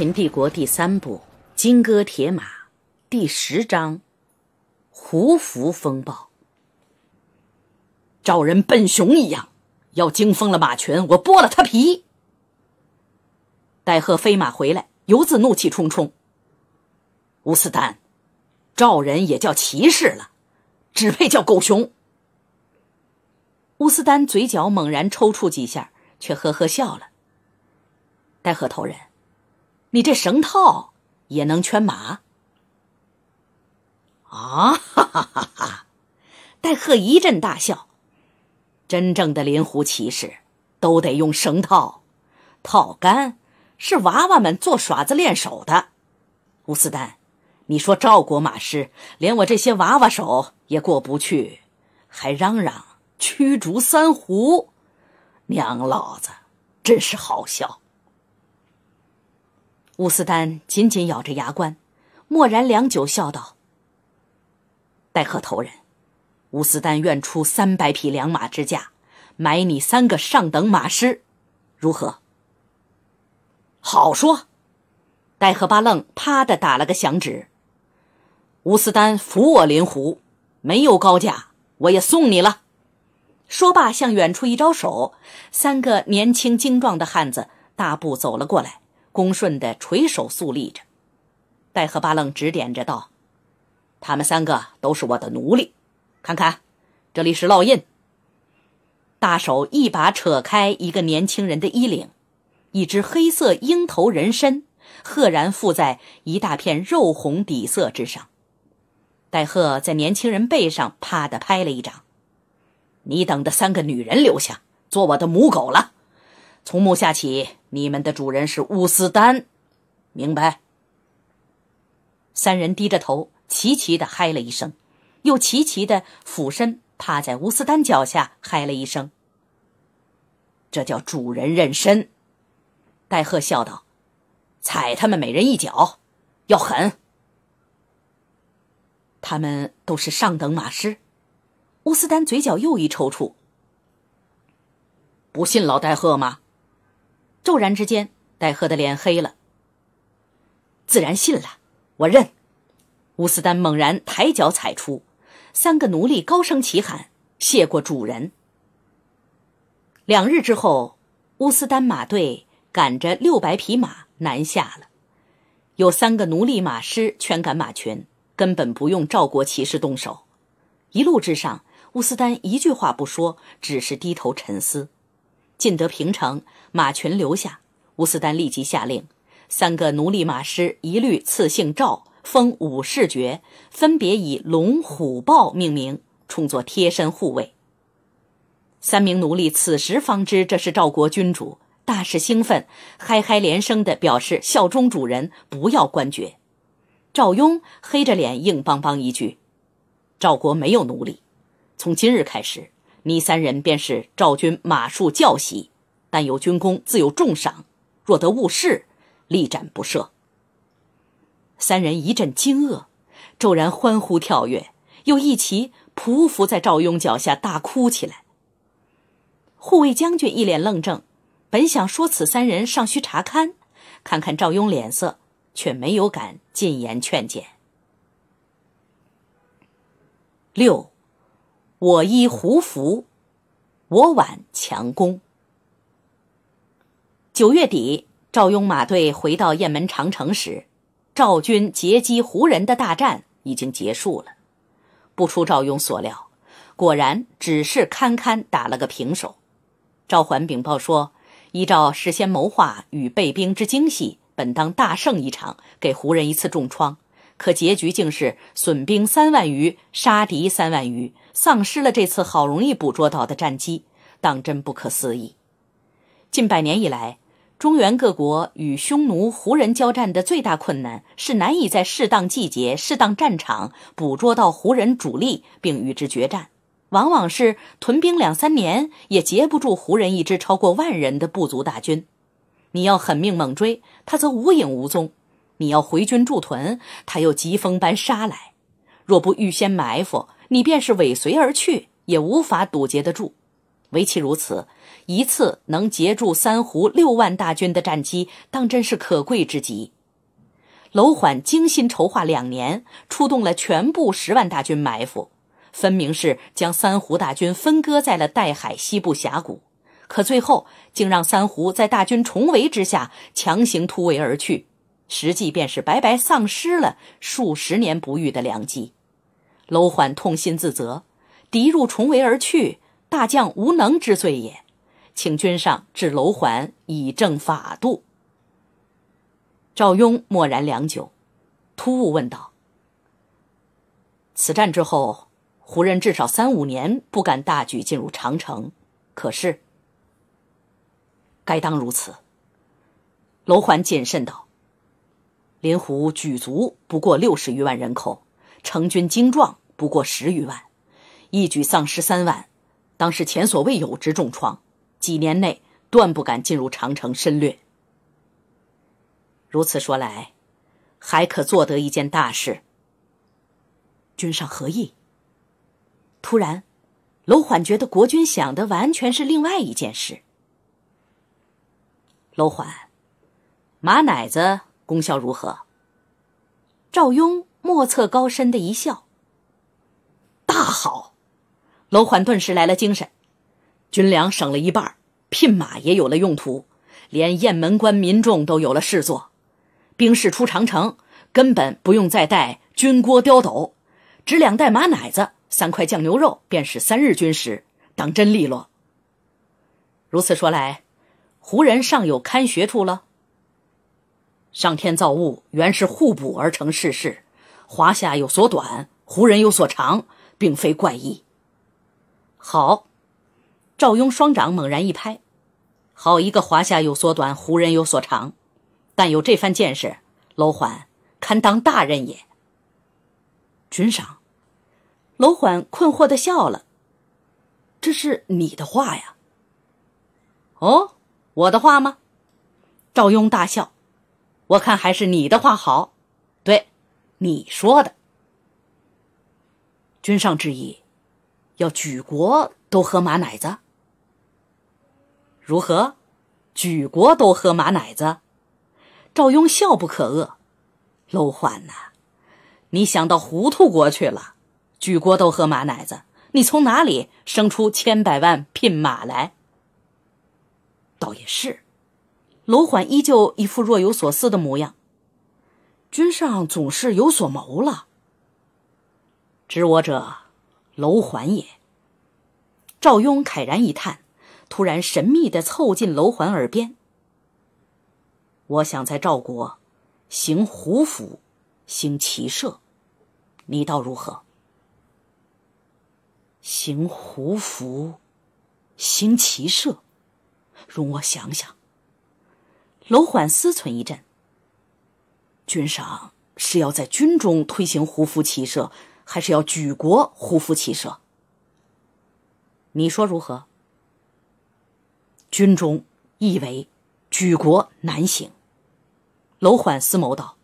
《秦帝国》第三部《金戈铁马》第十章《胡服风暴》。赵人笨熊一样，要惊疯了马群，我剥了他皮。戴赫飞马回来，犹自怒气冲冲。乌斯丹，赵人也叫骑士了，只配叫狗熊。乌斯丹嘴角猛然抽搐几下，却呵呵笑了。戴赫头人。你这绳套也能圈马？啊！戴赫一阵大笑。真正的灵狐骑士都得用绳套，套杆是娃娃们做耍子练手的。乌斯丹，你说赵国马师连我这些娃娃手也过不去，还嚷嚷驱逐三胡，娘老子真是好笑！乌斯丹紧紧咬着牙关，默然良久，笑道：“戴赫头人，乌斯丹愿出三百匹良马之价，买你三个上等马师，如何？”“好说。”戴赫巴愣啪的打了个响指。乌斯丹扶我临湖，没有高价，我也送你了。说罢，向远处一招手，三个年轻精壮的汉子大步走了过来。恭顺的垂手肃立着，戴赫巴楞指点着道：“他们三个都是我的奴隶，看看，这里是烙印。”大手一把扯开一个年轻人的衣领，一只黑色鹰头人身赫然附在一大片肉红底色之上。戴赫在年轻人背上啪的拍了一掌：“你等的三个女人留下，做我的母狗了。”从目下起，你们的主人是乌斯丹，明白？三人低着头，齐齐的嗨了一声，又齐齐的俯身趴在乌斯丹脚下嗨了一声。这叫主人认身。戴赫笑道：“踩他们每人一脚，要狠。他们都是上等马师。”乌斯丹嘴角又一抽搐。不信老戴赫吗？骤然之间，戴赫的脸黑了。自然信了，我认。乌斯丹猛然抬脚踩出，三个奴隶高声齐喊：“谢过主人。”两日之后，乌斯丹马队赶着六百匹马南下了，有三个奴隶马师全赶马群，根本不用赵国骑士动手。一路之上，乌斯丹一句话不说，只是低头沉思。进得平城，马群留下。吴思丹立即下令，三个奴隶马师一律赐姓赵，封武士爵，分别以龙、虎、豹命名，充作贴身护卫。三名奴隶此时方知这是赵国君主，大是兴奋，嗨嗨连声的表示效忠主人，不要官爵。赵雍黑着脸，硬邦邦一句：“赵国没有奴隶，从今日开始。”你三人便是赵军马术教习，但有军功自有重赏，若得误事，立斩不赦。三人一阵惊愕，骤然欢呼跳跃，又一齐匍匐在赵雍脚下大哭起来。护卫将军一脸愣怔，本想说此三人尚需查勘，看看赵雍脸色，却没有敢进言劝谏。六。我依胡服，我挽强弓。九月底，赵雍马队回到雁门长城时，赵军截击胡人的大战已经结束了。不出赵雍所料，果然只是堪堪打了个平手。赵桓禀报说：“依照事先谋划与备兵之精细，本当大胜一场，给胡人一次重创。可结局竟是损兵三万余，杀敌三万余。”丧失了这次好容易捕捉到的战机，当真不可思议。近百年以来，中原各国与匈奴、胡人交战的最大困难是难以在适当季节、适当战场捕捉到胡人主力，并与之决战。往往是屯兵两三年，也截不住胡人一支超过万人的部族大军。你要狠命猛追，他则无影无踪；你要回军驻屯，他又疾风般杀来。若不预先埋伏，你便是尾随而去，也无法堵截得住。唯其如此，一次能截住三胡六万大军的战机，当真是可贵之极。娄缓精心筹划两年，出动了全部十万大军埋伏，分明是将三胡大军分割在了岱海西部峡谷。可最后竟让三胡在大军重围之下强行突围而去，实际便是白白丧失了数十年不遇的良机。楼缓痛心自责，敌入重围而去，大将无能之罪也，请君上治楼缓以正法度。赵雍默然良久，突兀问道：“此战之后，胡人至少三五年不敢大举进入长城，可是？该当如此。”楼缓谨慎道：“林胡举足不过六十余万人口，成军精壮。”不过十余万，一举丧失三万，当是前所未有之重创。几年内断不敢进入长城深掠。如此说来，还可做得一件大事。君上何意？突然，娄缓觉得国君想的完全是另外一件事。娄缓，马奶子功效如何？赵雍莫测高深的一笑。大好，娄缓顿时来了精神。军粮省了一半，聘马也有了用途，连雁门关民众都有了事做。兵士出长城，根本不用再带军锅、刁斗，只两袋马奶子、三块酱牛肉，便是三日军食，当真利落。如此说来，胡人尚有堪学处了。上天造物，原是互补而成世事。华夏有所短，胡人有所长。并非怪异。好，赵雍双掌猛然一拍，好一个华夏有所短，胡人有所长，但有这番见识，楼缓堪当大任也。君赏，楼缓困惑的笑了，这是你的话呀？哦，我的话吗？赵雍大笑，我看还是你的话好，对，你说的。君上之意，要举国都喝马奶子，如何？举国都喝马奶子？赵雍笑不可遏：“娄焕呐，你想到糊涂国去了？举国都喝马奶子，你从哪里生出千百万聘马来？”倒也是。娄焕依旧一副若有所思的模样。君上总是有所谋了。知我者，楼桓也。赵雍慨然一叹，突然神秘地凑近楼桓耳边：“我想在赵国行胡服，行骑射，你道如何？”行胡服，行骑射，容我想想。楼缓思忖一阵：“君上是要在军中推行胡服骑射？”还是要举国呼服骑射？你说如何？军中亦为举国难行。娄焕思谋道：“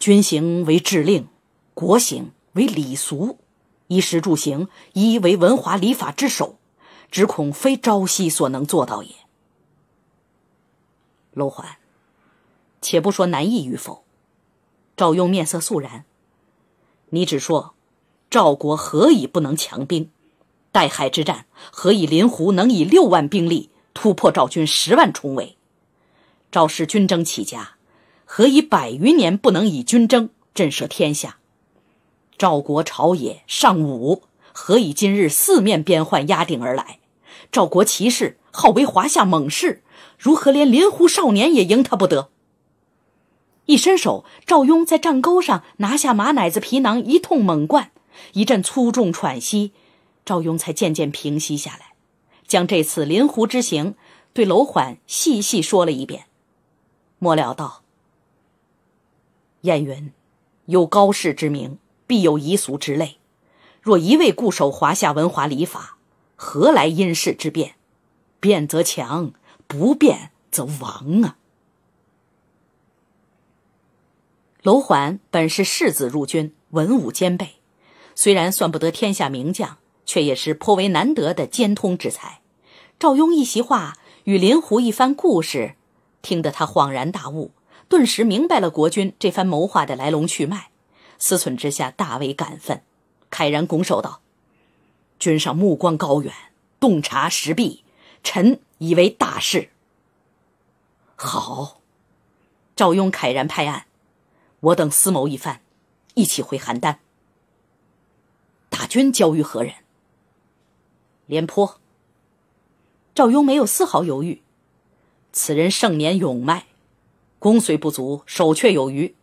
军行为制令，国行为礼俗，衣食住行一为文华礼法之首，只恐非朝夕所能做到也。”娄缓，且不说难易与否，赵雍面色肃然。你只说，赵国何以不能强兵？代海之战，何以林胡能以六万兵力突破赵军十万重围？赵氏军争起家，何以百余年不能以军争震慑天下？赵国朝野尚武，何以今日四面边患压顶而来？赵国骑士号为华夏猛士，如何连林胡少年也赢他不得？一伸手，赵雍在帐钩上拿下马奶子皮囊，一通猛灌。一阵粗重喘息，赵雍才渐渐平息下来，将这次临湖之行对楼缓细细说了一遍。末了道：“燕云，有高士之名，必有遗俗之类。若一味固守华夏文华礼法，何来因势之变？变则强，不变则亡啊！”娄桓本是世子入军，文武兼备，虽然算不得天下名将，却也是颇为难得的兼通之才。赵雍一席话与林胡一番故事，听得他恍然大悟，顿时明白了国君这番谋划的来龙去脉。思忖之下，大为感愤，慨然拱手道：“君上目光高远，洞察时弊，臣以为大事。”好，赵雍慨然拍案。我等思谋一番，一起回邯郸。大军交于何人？廉颇。赵雍没有丝毫犹豫。此人盛年勇迈，功虽不足，守却有余。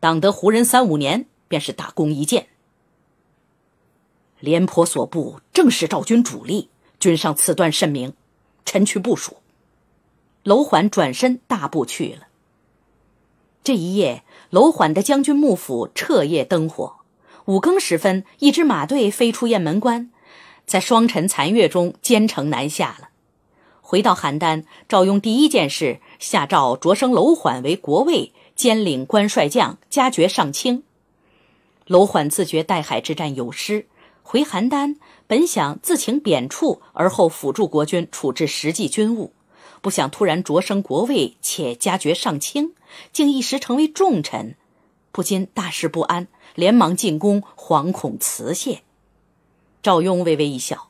挡得胡人三五年，便是大功一件。廉颇所部正是赵军主力，君上此断甚明。臣去部署。楼桓转身大步去了。这一夜，楼缓的将军幕府彻夜灯火。五更时分，一支马队飞出雁门关，在霜晨残月中兼程南下了。回到邯郸，赵雍第一件事下诏擢升楼缓为国尉，兼领关帅将，加爵上卿。楼缓自觉代海之战有失，回邯郸本想自请贬黜，而后辅助国君处置实际军务。不想突然擢升国位且加爵上卿，竟一时成为重臣，不禁大事不安，连忙进宫惶恐辞谢。赵雍微微一笑：“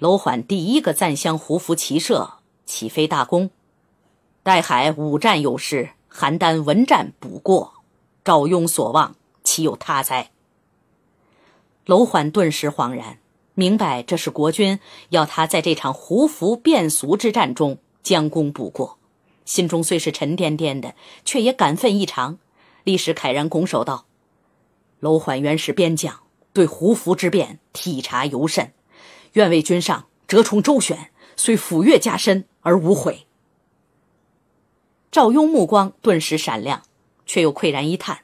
楼缓第一个赞襄胡服骑射，岂非大功？戴海五战有失，邯郸文战补过，赵雍所望，岂有他哉？”楼缓顿时恍然。明白这是国君要他在这场胡服变俗之战中将功补过，心中虽是沉甸甸的，却也感奋异常。历史慨然拱手道：“楼缓原是边将，对胡服之变体察尤甚，愿为君上折冲周旋，虽斧钺加身而无悔。”赵雍目光顿时闪亮，却又喟然一叹：“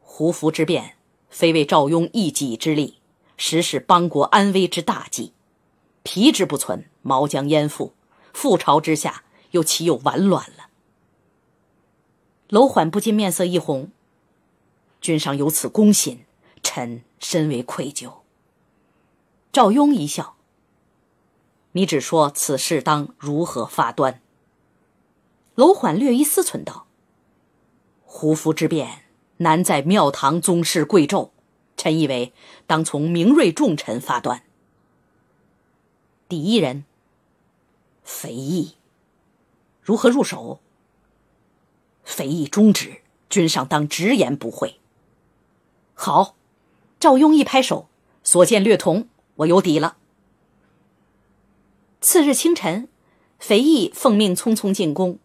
胡服之变，非为赵雍一己之力。”实是邦国安危之大计，皮之不存，毛将焉附？覆巢之下，又岂有完卵了？娄缓不禁面色一红。君上有此公心，臣深为愧疚。赵雍一笑：“你只说此事当如何发端。”娄缓略一思忖道：“胡服之变，难在庙堂宗室贵胄。”臣以为，当从明锐重臣发端。第一人，肥义，如何入手？肥义忠直，君上当直言不讳。好，赵雍一拍手，所见略同，我有底了。次日清晨，肥义奉命匆匆进宫。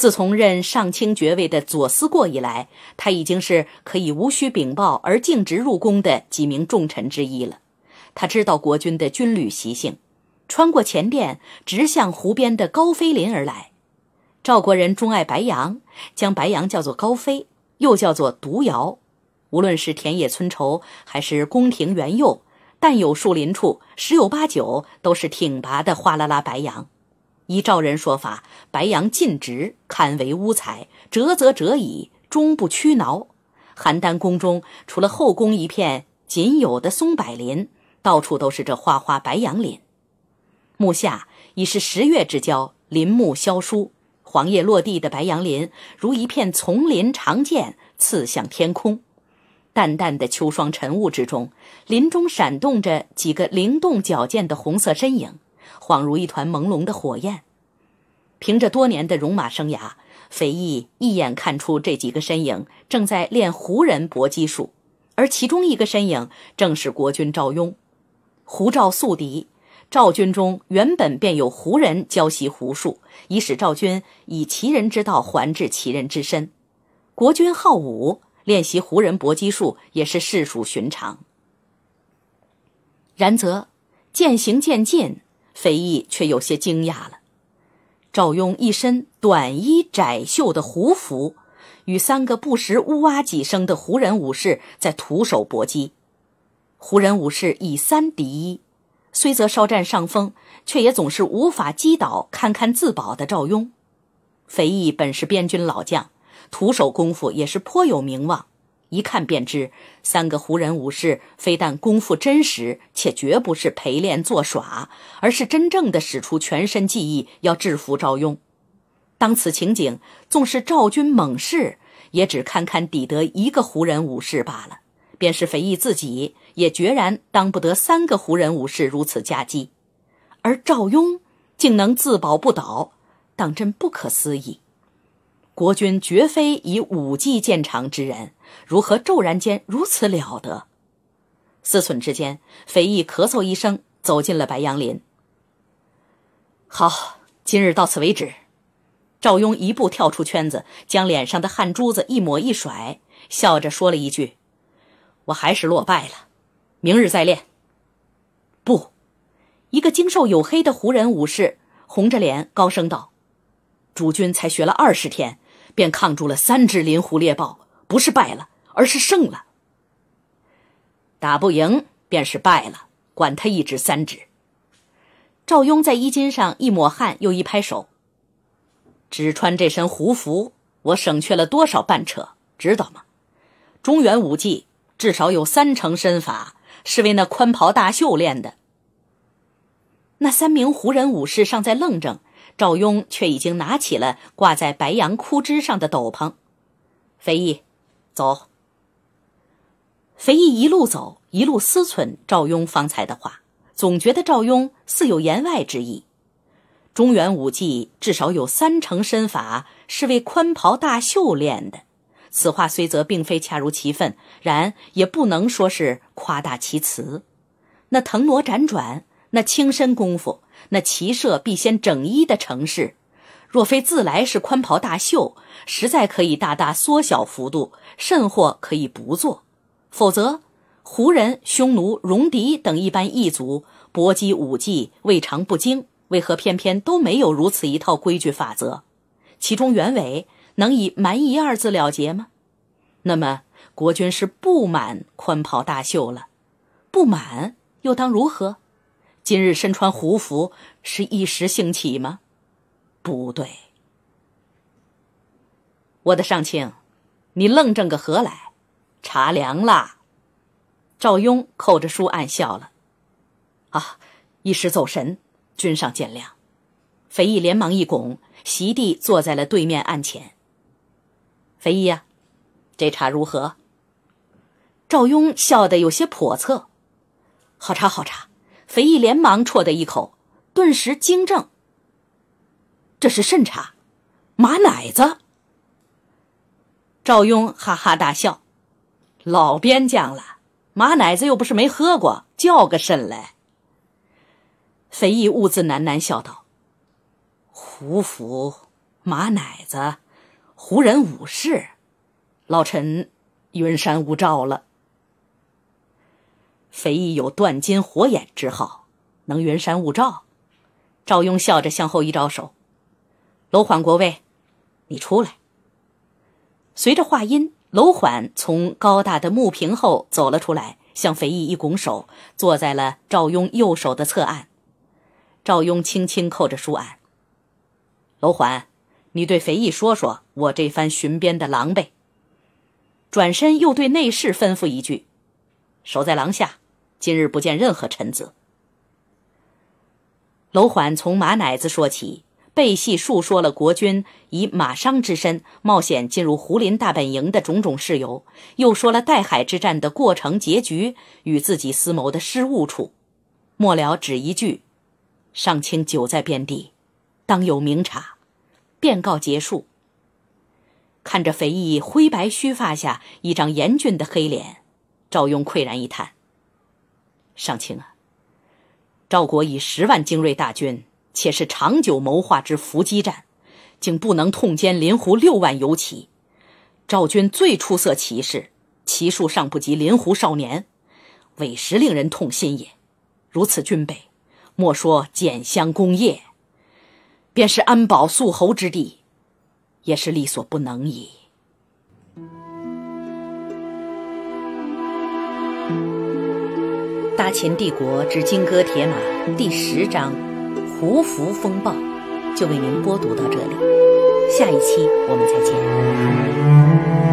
自从任上卿爵位的左思过以来，他已经是可以无需禀报而径直入宫的几名重臣之一了。他知道国君的军旅习性，穿过前殿，直向湖边的高飞林而来。赵国人钟爱白杨，将白杨叫做高飞，又叫做独摇。无论是田野村畴，还是宫廷园囿，但有树林处，十有八九都是挺拔的哗啦啦白杨。依赵人说法，白杨尽直，堪为乌彩，折则折矣，终不屈挠。邯郸宫中，除了后宫一片仅有的松柏林，到处都是这花花白杨林。木下已是十月之交，林木萧疏，黄叶落地的白杨林如一片丛林长剑，刺向天空。淡淡的秋霜晨雾之中，林中闪动着几个灵动矫健的红色身影。恍如一团朦胧的火焰。凭着多年的戎马生涯，肥义一眼看出这几个身影正在练胡人搏击术，而其中一个身影正是国君赵雍。胡赵宿敌，赵军中原本便有胡人教习胡术，以使赵军以其人之道还治其人之身。国君好武，练习胡人搏击术也是世属寻常。然则渐行渐近。肥义却有些惊讶了。赵雍一身短衣窄袖的胡服，与三个不时呜哇几声的胡人武士在徒手搏击。胡人武士以三敌一，虽则稍占上风，却也总是无法击倒堪堪自保的赵雍。肥义本是边军老将，徒手功夫也是颇有名望。一看便知，三个胡人武士非但功夫真实，且绝不是陪练作耍，而是真正的使出全身技艺要制服赵雍。当此情景，纵是赵军猛士，也只堪堪抵得一个胡人武士罢了；便是肥义自己，也决然当不得三个胡人武士如此夹击。而赵雍竟能自保不倒，当真不可思议。国君绝非以武技见长之人。如何骤然间如此了得？思忖之间，肥义咳嗽一声，走进了白杨林。好，今日到此为止。赵庸一步跳出圈子，将脸上的汗珠子一抹一甩，笑着说了一句：“我还是落败了，明日再练。”不，一个精瘦黝黑的胡人武士红着脸高声道：“主君才学了二十天，便抗住了三只林狐猎豹。”不是败了，而是胜了。打不赢便是败了，管他一指三指。赵雍在衣襟上一抹汗，又一拍手。只穿这身胡服，我省却了多少绊扯，知道吗？中原武技至少有三成身法是为那宽袍大袖练的。那三名胡人武士尚在愣怔，赵雍却已经拿起了挂在白杨枯枝上的斗篷，飞翼。走，肥义一路走，一路思忖赵雍方才的话，总觉得赵雍似有言外之意。中原武技至少有三成身法是为宽袍大袖练的，此话虽则并非恰如其分，然也不能说是夸大其词。那腾挪辗转，那轻身功夫，那骑射必先整衣的程式。若非自来是宽袍大袖，实在可以大大缩小幅度，甚或可以不做。否则，胡人、匈奴、戎狄等一般异族搏击武技，未尝不精。为何偏偏都没有如此一套规矩法则？其中原委，能以“蛮夷”二字了结吗？那么，国君是不满宽袍大袖了？不满又当如何？今日身穿胡服，是一时兴起吗？不对，我的上卿，你愣怔个何来？茶凉了。赵雍扣着书案笑了。啊，一时走神，君上见谅。肥义连忙一拱，席地坐在了对面案前。肥义啊，这茶如何？赵雍笑得有些叵测。好茶，好茶。肥义连忙啜的一口，顿时惊正。这是甚茶？马奶子。赵雍哈哈大笑：“老边将了，马奶子又不是没喝过，叫个甚来？”肥义兀自喃喃笑道：“胡服马奶子，胡人武士，老臣云山雾罩了。”肥义有断金火眼之号，能云山雾罩。赵雍笑着向后一招手。楼缓国尉，你出来。随着话音，楼缓从高大的木屏后走了出来，向肥义一拱手，坐在了赵雍右手的侧案。赵雍轻轻扣着书案。楼缓，你对肥义说说我这番巡边的狼狈。转身又对内侍吩咐一句：“守在廊下，今日不见任何臣子。”楼缓从马奶子说起。背戏述说了国君以马商之身冒险进入胡林大本营的种种事由，又说了代海之战的过程、结局与自己思谋的失误处，末了只一句：“上卿久在边地，当有明察。”便告结束。看着肥义灰白须发下一张严峻的黑脸，赵雍喟然一叹：“上卿啊，赵国以十万精锐大军。”且是长久谋划之伏击战，竟不能痛歼临湖六万游骑。赵军最出色骑士，骑术尚不及临湖少年，委实令人痛心也。如此军备，莫说简相攻业，便是安保素侯之地，也是力所不能矣。《大秦帝国之金戈铁马》第十章。屠服风暴，就为您播读到这里，下一期我们再见。